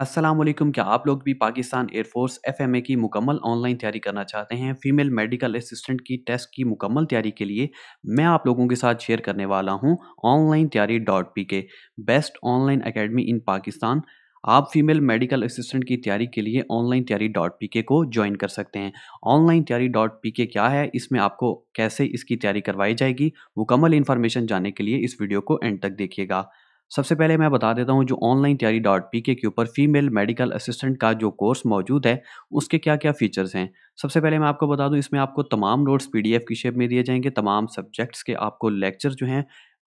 असलम क्या आप लोग भी पाकिस्तान एयरफोर्स एफ की मुकम्मल ऑनलाइन तैयारी करना चाहते हैं फीमेल मेडिकल असिस्टेंट की टेस्ट की मुकम्मल तैयारी के लिए मैं आप लोगों के साथ शेयर करने वाला हूं ऑनलाइन तैयारी dot P K best online academy in Pakistan आप फीमेल मेडिकल असिस्टेंट की तैयारी के लिए ऑनलाइन तैयारी डॉट पी के को ज्वाइन कर सकते हैं ऑनलाइन तैयारी डॉट पी के क्या है इसमें आपको कैसे इसकी तैयारी करवाई जाएगी मुकम्मल इन्फॉर्मेशन जानने के लिए इस वीडियो को एंड तक देखिएगा सबसे पहले मैं बता देता हूँ जो ऑनलाइन तैयारी डॉट पी के ऊपर फीमेल मेडिकल असिस्टेंट का जो कोर्स मौजूद है उसके क्या क्या फीचर्स हैं सबसे पहले मैं आपको बता दूँ इसमें आपको तमाम नोट्स पीडीएफ की शेप में दिए जाएंगे तमाम सब्जेक्ट्स के आपको लेक्चर जो हैं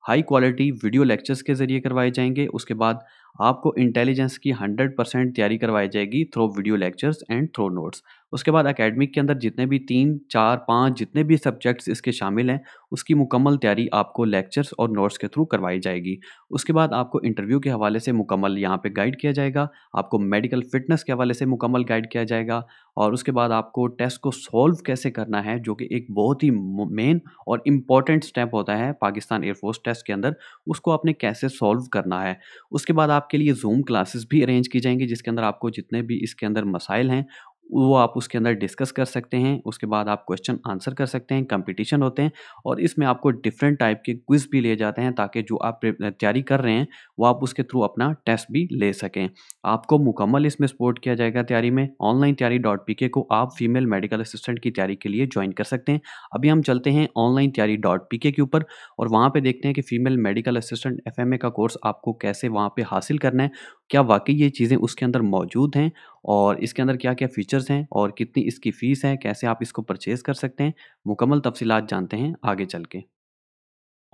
हाई क्वालिटी वीडियो लेक्चर्स के ज़रिए करवाए जाएंगे उसके बाद आपको इंटेलिजेंस की 100 परसेंट तैयारी करवाई जाएगी through video lectures and through notes उसके बाद अकेडमिक के अंदर जितने भी तीन चार पाँच जितने भी सब्जेक्ट्स इसके शामिल हैं उसकी मुकम्मल तैयारी आपको लेक्चर्स और नोट्स के थ्रू करवाई जाएगी उसके बाद आपको इंटरव्यू के हवाले से मुकम्मल यहाँ पे गाइड किया जाएगा आपको मेडिकल फिटनेस के हवाले से मुकम्मल गाइड किया जाएगा और उसके बाद आपको टेस्ट को सॉल्व कैसे करना है जो कि एक बहुत ही मेन और इम्पॉर्टेंट स्टेप होता है पाकिस्तान एयरफोर्स टेस्ट के अंदर उसको आपने कैसे सॉल्व करना है उसके बाद आपके लिए जूम क्लासेस भी अरेंज की जाएंगी जिसके अंदर आपको जितने भी इसके अंदर मसाइल हैं वो आप उसके अंदर डिस्कस कर सकते हैं उसके बाद आप क्वेश्चन आंसर कर सकते हैं कंपटीशन होते हैं और इसमें आपको डिफरेंट टाइप के क्विज भी लिए जाते हैं ताकि जो आप तैयारी कर रहे हैं वो आप उसके थ्रू अपना टेस्ट भी ले सकें आपको मुकम्मल इसमें सपोर्ट किया जाएगा तैयारी में ऑनलाइन तैयारी डॉट पी के को आप फीमेल मेडिकल असिस्टेंट की तैयारी के लिए ज्वाइन कर सकते हैं अभी हम चलते हैं ऑनलाइन तैयारी डॉट पी के ऊपर और वहाँ पर देखते हैं कि female medical assistant F M A का कोर्स आपको कैसे वहाँ पर हासिल करना है क्या वाकई ये चीज़ें उसके अंदर मौजूद हैं और इसके अंदर क्या क्या फ़ीचर्स हैं और कितनी इसकी फ़ीस है कैसे आप इसको परचेज़ कर सकते हैं मुकम्मल तफसीत जानते हैं आगे चल के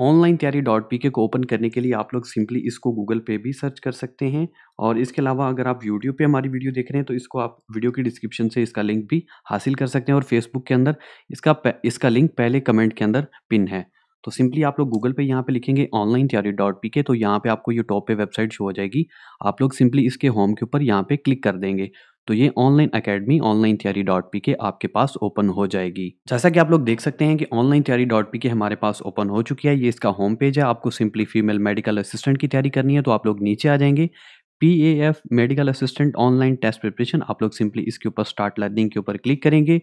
ऑनलाइन तैयारी डॉट पी के को ओपन करने के लिए आप लोग सिंपली इसको गूगल पे भी सर्च कर सकते हैं और इसके अलावा अगर आप यूट्यूब पे हमारी वीडियो देख रहे हैं तो इसको आप वीडियो की डिस्क्रिप्शन से इसका लिंक भी हासिल कर सकते हैं और फेसबुक के अंदर इसका इसका लिंक पहले कमेंट के अंदर पिन है तो सिंपली आप लोग गूगल पे यहाँ पे लिखेंगे ऑनलाइन तैयारी डॉट पी के तो यहाँ पे आपको ये टॉप पे वेबसाइट शो हो जाएगी आप लोग सिंपली इसके होम के ऊपर यहाँ पे क्लिक कर देंगे तो ये ऑनलाइन अकेडमी ऑनलाइन तैयारी डॉट पी के आपके पास ओपन हो जाएगी जैसा कि आप लोग देख सकते हैं कि ऑनलाइन तैयारी डॉट पी के हमारे पास ओपन हो चुकी है ये इसका होम पेज है आपको सिंपली फीमेल मेडिकल असिस्टेंट की तैयारी करनी है तो आप लोग नीचे आ जाएंगे P A F medical assistant online test preparation आप लोग सिंपली इसके ऊपर स्टार्ट लर्निंग के ऊपर क्लिक करेंगे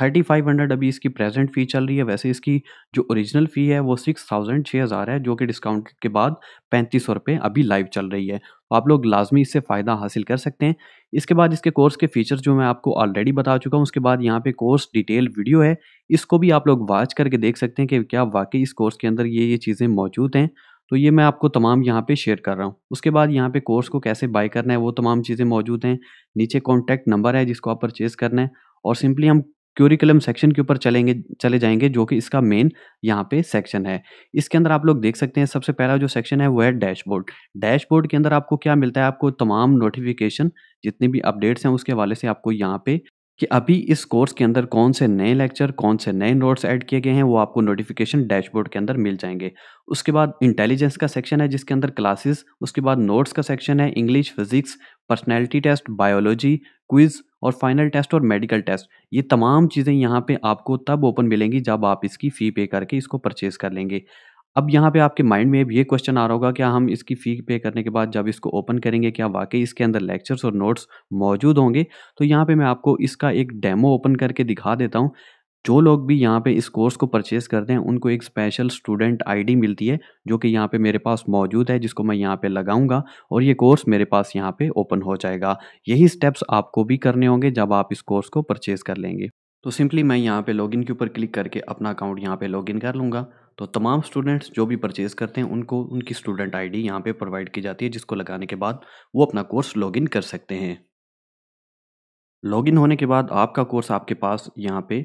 थर्टी फाइव हंड्रेड अभी इसकी प्रेजेंट फ़ी चल रही है वैसे इसकी जो ओरिजिनल फ़ी है वो सिक्स थाउजेंड छः हज़ार है जो कि डिस्काउंट के बाद पैंतीस सौ रुपये अभी लाइव चल रही है तो आप लोग लाजमी इससे फ़ायदा हासिल कर सकते हैं इसके बाद इसके कोर्स के फीचर्स जो मैं आपको ऑलरेडी बता चुका हूँ उसके बाद यहाँ पे कोर्स डिटेल वीडियो है इसको भी आप लोग वॉच करके देख सकते हैं कि क्या वाकई इस कोर्स के अंदर ये ये चीज़ें मौजूद हैं तो ये मैं आपको तमाम यहाँ पे शेयर कर रहा हूँ उसके बाद यहाँ पे कोर्स को कैसे बाय करना है वो तमाम चीज़ें मौजूद हैं नीचे कॉन्टैक्ट नंबर है जिसको आप परचेज़ करना है और सिंपली हम क्यूरिकुलम सेक्शन के ऊपर चलेंगे चले जाएंगे जो कि इसका मेन यहाँ पे सेक्शन है इसके अंदर आप लोग देख सकते हैं सबसे पहला जो सेक्शन है वो है डैशबोर्ड डैशबोर्ड के अंदर आपको क्या मिलता है आपको तमाम नोटिफिकेशन जितने भी अपडेट्स हैं उसके हवाले से आपको यहाँ पे कि अभी इस कोर्स के अंदर कौन से नए लेक्चर कौन से नए नोट्स ऐड किए गए हैं वो आपको नोटिफिकेशन डैशबोर्ड के अंदर मिल जाएंगे उसके बाद इंटेलिजेंस का सेक्शन है जिसके अंदर क्लासेस उसके बाद नोट्स का सेक्शन है English physics personality test biology quiz और फाइनल टेस्ट और मेडिकल टेस्ट ये तमाम चीज़ें यहाँ पे आपको तब ओपन मिलेंगी जब आप इसकी फ़ी पे करके इसको परचेज़ कर लेंगे अब यहाँ पे आपके माइंड में अब ये क्वेश्चन आ रहा होगा क्या हम इसकी फ़ी पे करने के बाद जब इसको ओपन करेंगे क्या वाकई इसके अंदर लेक्चर्स और नोट्स मौजूद होंगे तो यहाँ पे मैं आपको इसका एक डेमो ओपन करके दिखा देता हूँ जो लोग भी यहाँ पे इस कोर्स को परचेस करते हैं उनको एक स्पेशल स्टूडेंट आईडी मिलती है जो कि यहाँ पे मेरे पास मौजूद है जिसको मैं यहाँ पे लगाऊंगा और ये कोर्स मेरे पास यहाँ पे ओपन हो जाएगा यही स्टेप्स आपको भी करने होंगे जब आप इस कोर्स को परचेज कर लेंगे तो सिंपली मैं यहाँ पे लॉगिन के ऊपर क्लिक करके अपना अकाउंट यहाँ पे लॉगिन कर लूँगा तो तमाम स्टूडेंट्स जो भी परचेज़ करते हैं उनको उनकी स्टूडेंट आईडी यहाँ पे प्रोवाइड की जाती है जिसको लगाने के बाद वो अपना कोर्स लॉगिन कर सकते हैं लॉगिन होने के बाद आपका कोर्स आपके पास यहाँ पे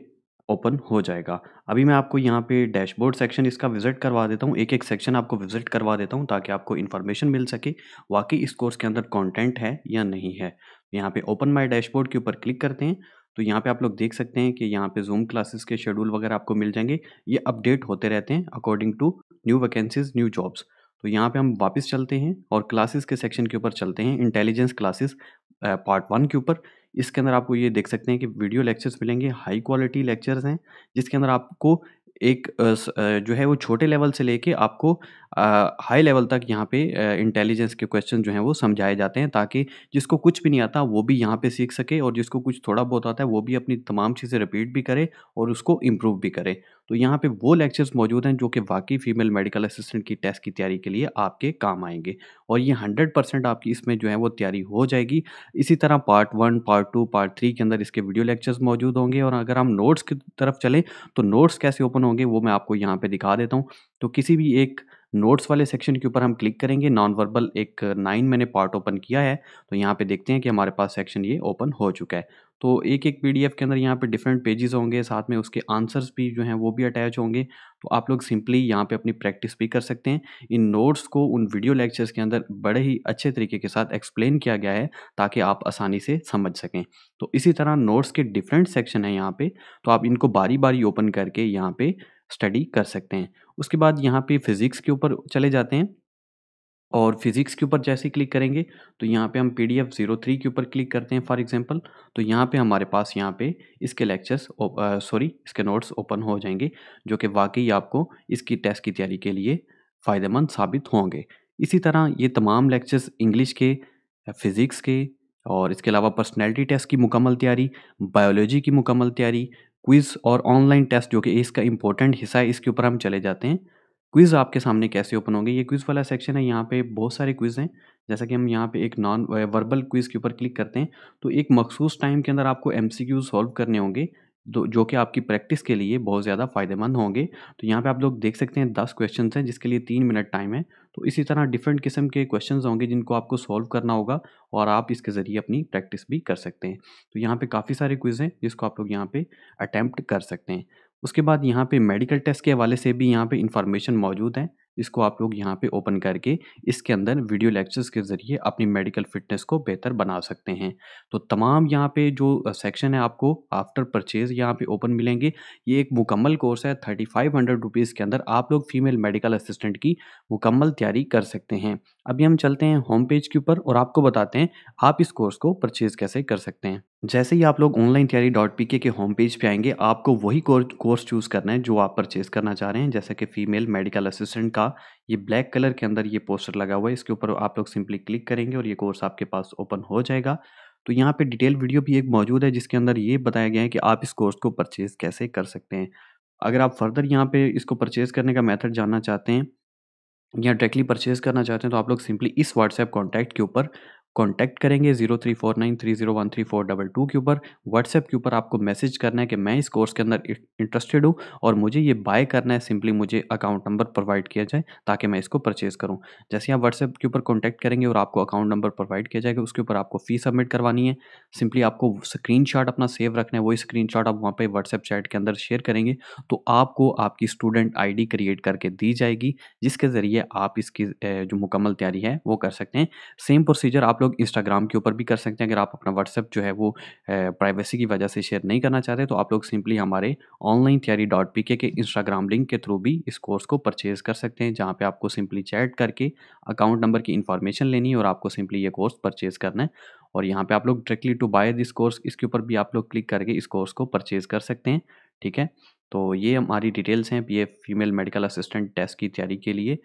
ओपन हो जाएगा अभी मैं आपको यहाँ पे डैशबोर्ड सेक्शन इसका विजिट करवा देता हूँ एक एक सेक्शन आपको विजिट करवा देता हूँ ताकि आपको इन्फॉर्मेशन मिल सके वाकई इस कोर्स के अंदर कंटेंट है या नहीं है यहाँ पे ओपन माय डैशबोर्ड के ऊपर क्लिक करते हैं तो यहाँ पे आप लोग देख सकते हैं कि यहाँ पे जूम क्लासेस के शेड्यूल वगैरह आपको मिल जाएंगे ये अपडेट होते रहते हैं according to new vacancies new jobs तो यहाँ पे हम वापस चलते हैं और क्लासेस के सेक्शन के ऊपर चलते हैं इंटेलिजेंस क्लासेस पार्ट वन के ऊपर इसके अंदर आपको ये देख सकते हैं कि वीडियो लेक्चर्स मिलेंगे हाई क्वालिटी लेक्चर्स हैं जिसके अंदर आपको एक जो है वो छोटे लेवल से लेके आपको हाई लेवल तक यहाँ पे इंटेलिजेंस के क्वेश्चन जो हैं वो समझाए जाते हैं ताकि जिसको कुछ भी नहीं आता वो भी यहाँ पे सीख सके और जिसको कुछ थोड़ा बहुत आता है वो भी अपनी तमाम चीज़ें रिपीट भी करे और उसको इम्प्रूव भी करे तो यहाँ पे वो लेक्चर्स मौजूद हैं जो कि वाकई फीमेल मेडिकल असिस्टेंट की टेस्ट की तैयारी के लिए आपके काम आएंगे और ये हंड्रेड परसेंट आपकी इसमें जो है वो तैयारी हो जाएगी इसी तरह part one part two part three के अंदर इसके वीडियो लेक्चर्स मौजूद होंगे और अगर हम नोट्स की तरफ चलें तो नोट्स कैसे ओपन होंगे वो मैं आपको यहाँ पर दिखा देता हूँ तो किसी भी एक नोट्स वाले सेक्शन के ऊपर हम क्लिक करेंगे नॉन वर्बल एक नाइन मैंने पार्ट ओपन किया है तो यहाँ पे देखते हैं कि हमारे पास सेक्शन ये ओपन हो चुका है तो एक एक पीडीएफ के अंदर यहाँ पे डिफरेंट पेजेस होंगे साथ में उसके आंसर्स भी जो हैं वो भी अटैच होंगे तो आप लोग सिंपली यहाँ पे अपनी प्रैक्टिस भी कर सकते हैं इन नोट्स को उन वीडियो लेक्चर्स के अंदर बड़े ही अच्छे तरीके के साथ एक्सप्लेन किया गया है ताकि आप आसानी से समझ सकें तो इसी तरह नोट्स के डिफरेंट सेक्शन हैं यहाँ पर तो आप इनको बारी बारी ओपन करके यहाँ पर स्टडी कर सकते हैं उसके बाद यहाँ पे फिज़िक्स के ऊपर चले जाते हैं और फिज़िक्स के ऊपर जैसे क्लिक करेंगे तो यहाँ पे हम P D F zero three के ऊपर क्लिक करते हैं फॉर एग्जांपल तो यहाँ पे हमारे पास यहाँ पे इसके लेक्चर्स सॉरी इसके नोट्स ओपन हो जाएंगे जो कि वाकई आपको इसकी टेस्ट की तैयारी के लिए फ़ायदेमंद साबित होंगे इसी तरह ये तमाम लेक्चर्स इंग्लिश के फ़िज़िक्स के और इसके अलावा पर्सनैलिटी टेस्ट की मुकम्मल तैयारी बायोलॉजी की मुकम्मल तैयारी क्विज़ और ऑनलाइन टेस्ट जो कि इसका इंपॉर्टेंट हिस्सा है इसके ऊपर हम चले जाते हैं क्विज़ आपके सामने कैसे ओपन होंगे ये क्विज़ वाला सेक्शन है यहाँ पे बहुत सारे क्विज़ हैं जैसा कि हम यहाँ पे एक नॉन वर्बल क्विज़ के ऊपर क्लिक करते हैं तो एक मखसूस टाइम के अंदर आपको एम सी सॉल्व करने होंगे जो जो कि आपकी प्रैक्टिस के लिए बहुत ज़्यादा फ़ायदेमंद होंगे तो यहाँ पे आप लोग देख सकते हैं दस क्वेश्चन हैं जिसके लिए तीन मिनट टाइम है तो इसी तरह डिफरेंट किस्म के क्वेश्चन होंगे जिनको आपको सॉल्व करना होगा और आप इसके ज़रिए अपनी प्रैक्टिस भी कर सकते हैं तो यहाँ पर काफ़ी सारे क्विज़ हैं जिसको आप लोग यहाँ पर अटैम्प्ट कर सकते हैं उसके बाद यहाँ पे मेडिकल टेस्ट के हवाले से भी यहाँ पे इंफॉर्मेशन मौजूद है इसको आप लोग यहाँ पे ओपन करके इसके अंदर वीडियो लेक्चर्स के ज़रिए अपनी मेडिकल फिटनेस को बेहतर बना सकते हैं तो तमाम यहाँ पे जो सेक्शन है आपको आफ्टर परचेज यहाँ पे ओपन मिलेंगे ये एक मुकम्मल कोर्स है थर्टी फाइव हंड्रेड रुपीज़ के अंदर आप लोग फीमेल मेडिकल असिस्टेंट की मुकम्मल तैयारी कर सकते हैं अभी हम चलते हैं होम पेज के ऊपर और आपको बताते हैं आप इस कोर्स को परचेज कैसे कर सकते हैं जैसे ही आप लोग ऑनलाइन तैयारी dot P K home page पे आएंगे आपको वही कोर्स चूज़ करना है जो आप परचेज करना चाह रहे हैं जैसे कि फीमेल मेडिकल असिस्टेंट का ये ब्लैक कलर के अंदर ये पोस्टर लगा हुआ है इसके ऊपर आप लोग सिंपली क्लिक करेंगे और ये कोर्स आपके पास ओपन हो जाएगा तो यहाँ पे डिटेल वीडियो भी एक मौजूद है जिसके अंदर ये बताया गया है कि आप इस कोर्स को परचेज़ कैसे कर सकते हैं अगर आप फर्दर यहाँ पे इसको परचेज़ करने का मेथड जानना चाहते हैं या डायरेक्टली परचेज करना चाहते हैं तो आप लोग सिंपली इस व्हाट्सएप कॉन्टैक्ट के ऊपर कॉन्टैक्ट करेंगे zero three four nine three zero one three four double two के ऊपर व्हाट्सएप के ऊपर आपको मैसेज करना है कि मैं इस कोर्स के अंदर इंटरेस्टेड हूँ और मुझे ये बाय करना है सिंपली मुझे अकाउंट नंबर प्रोवाइड किया जाए ताकि मैं इसको परचेज़ करूँ जैसे आप व्हाट्सएप के ऊपर कॉन्टैक्ट करेंगे और आपको अकाउंट नंबर प्रोवाइड किया जाएगा उसके ऊपर आपको फ़ी सबमिट करवानी है सिंपली आपको स्क्रीन अपना सेव रखना है वही स्क्रीन आप वहाँ पर व्हाट्सएप चैट के अंदर शेयर करेंगे तो आपको आपकी स्टूडेंट आई क्रिएट करके दी जाएगी जिसके ज़रिए आप इसकी जो मुकम्मल तैयारी है वो कर सकते हैं सेम प्रोसीजर आप लोग इंस्टाग्राम के ऊपर भी कर सकते हैं अगर आप अपना व्हाट्सएप जो है वो प्राइवेसी की वजह से शेयर नहीं करना चाहते तो आप लोग सिंपली हमारे online theory dot P K Instagram link के थ्रू भी इस कोर्स को परचेज़ कर सकते हैं जहाँ पर आपको सिंपली चैट करके अकाउंट नंबर की इन्फॉर्मेशन लेनी है और आपको सिंपली ये कोर्स परचेज़ करना है और यहाँ पे आप लोग directly to buy this course इसके ऊपर भी आप लोग क्लिक करके इस कोर्स को परचेज़ कर सकते हैं ठीक है तो ये हमारी डिटेल्स हैं P female medical assistant test की तैयारी के लिए